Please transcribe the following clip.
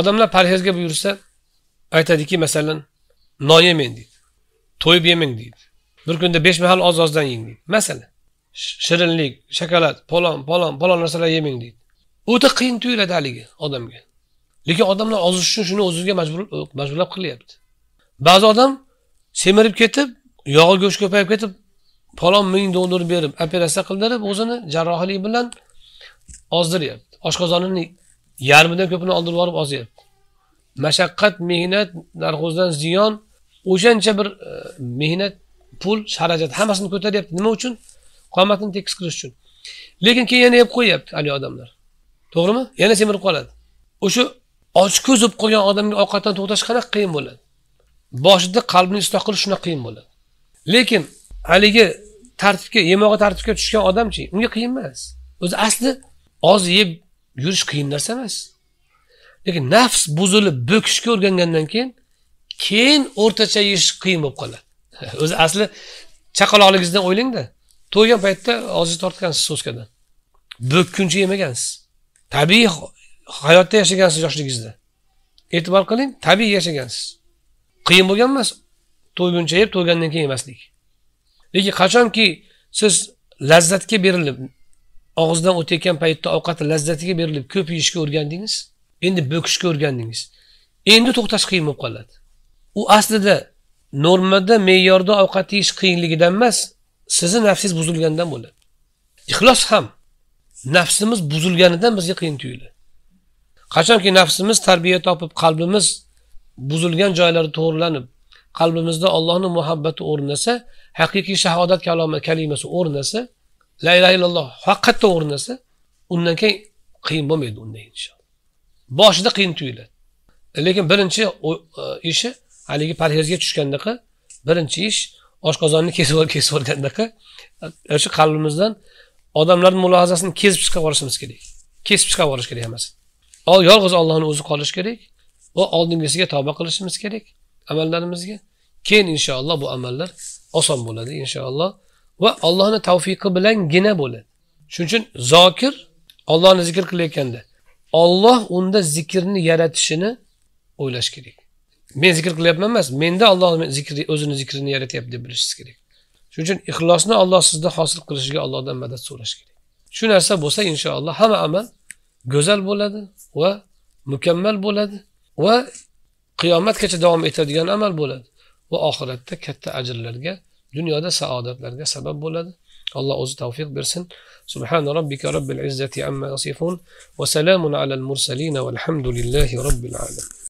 odamlar parhezga buyursa aytadiki masalan non yemang deydi to'yib yemang deydi bir kunda besh mahal oz ozdan yeng deydi masalan shirinlik shokolad palon palon palon narsalar yemang deydi o'ta qiyin tuyuladi haligi odamga lekin odamlar ozish uchun shuni o'ziga majbur majburlab qilyapti ba'zi odam semirib ketib yog'i go'sht ko'payib ketib palon ming dollar berib operatsiya qildirib o'zini jarrohlik bilan ozdiryapti oshqozonini yarmidan ko'pini oldirib yuborib oz mashaqqat mehnat narxozdan ziyon o'shancha bir e, mehnat pul xarajat hammasini ko'taryapti nima uchun qomatini tekis qilish uchun lekin keyin yana yeb qo'yyapti haligi odamlar to'g'rimi yana semirib qoladi o'sha ochko'z bo'lib qolgan odamga ovqatdan to'xtash qanaqa qiyin bo'ladi boshida qalbni isloh qilish shunaqa qiyin bo'ladi lekin haligi tartibga yemog'i tartibga tushgan odamchi unga qiyin emas o'zi asli oz yeb yurish qiyin narsa emas lekin nafs buzilib bo'kishga o'rgangandan keyin keyin o'rtacha yeyish qiyin bo'lib qoladi o'zi asli chaqaloqligingizdan o'ylangda to'ygan paytda og'zingizni tortgansiz so'skadan bo'kkuncha yemagansiz tabiiy hayotda yashagansiz yoshligingizda e'tibor qiling tabiiy yashagansiz qiyin bo'lgan emas to'yguncha yeb to'ygandan keyin yemaslik lekin qachonki siz lazzatga berilib og'izdan o'tayotgan paytda ovqat lazzatiga berilib ko'p yeyishga o'rgandingiz endi bo'kishga o'rgandingiz endi to'xtash qiyin bo'lib qoladi u aslida normada me'yorda ovqat yeyish qiyinligidan emas sizni nafsingiz buzilganidan bo'ladi ixlos ham nafsimiz buzilganidan bizga qiyin tuyuladi qachonki nafsimiz tarbiya topib qalbimiz buzilgan joylari to'g'rilanib qalbimizda ollohni muhabbati o'rnasa haqiqiy shahodat kalimasi o'rnasa la illaha illalloh faqat to'g'ri narsa undan keyin qiyin bo'lmaydi unday inshaalloh boshida qiyin tuyuladi lekin birinchi e, ishi haligi parhezga tushgandaqa birinchi ish oshqozonni kesib kesib yuborgandaqa e, o'sha qalbimizdan odamlarni mulohazasini kesib chiqarib yuborishimiz kerak kesib chiqarib yuborish kerak hammasini yolg'iz ollohni o'zi qolish kerak va oldingisiga tavba qilishimiz kerak amallarimizga keyin inshaalloh bu amallar oson bo'ladi inshaalloh va allohni tavfiqi bilangina bo'ladi shuning uchun zokir ollohni zikr qilayotganda olloh unda zikrni yaratishini o'ylash kerak men zikr qilyapman emas menda olloh zikri o'zini zikrini yaratyapti deb bilishingiz kerak shuning uchun ixlosni olloh sizda hosil qilishiga ollohdan madad so'rash kerak shu narsa bo'lsa inshaalloh hamma amal go'zal bo'ladi va mukammal bo'ladi va qiyomatgacha davom etadigan amal bo'ladi va oxiratda katta ajrlarga dunyoda saodatlarga sabab bo'ladi alloh o'zi tavfiq bersin سبحان ربك رب العزة عما يصفون وسلام على المرسلين والحمد لله رب العالمين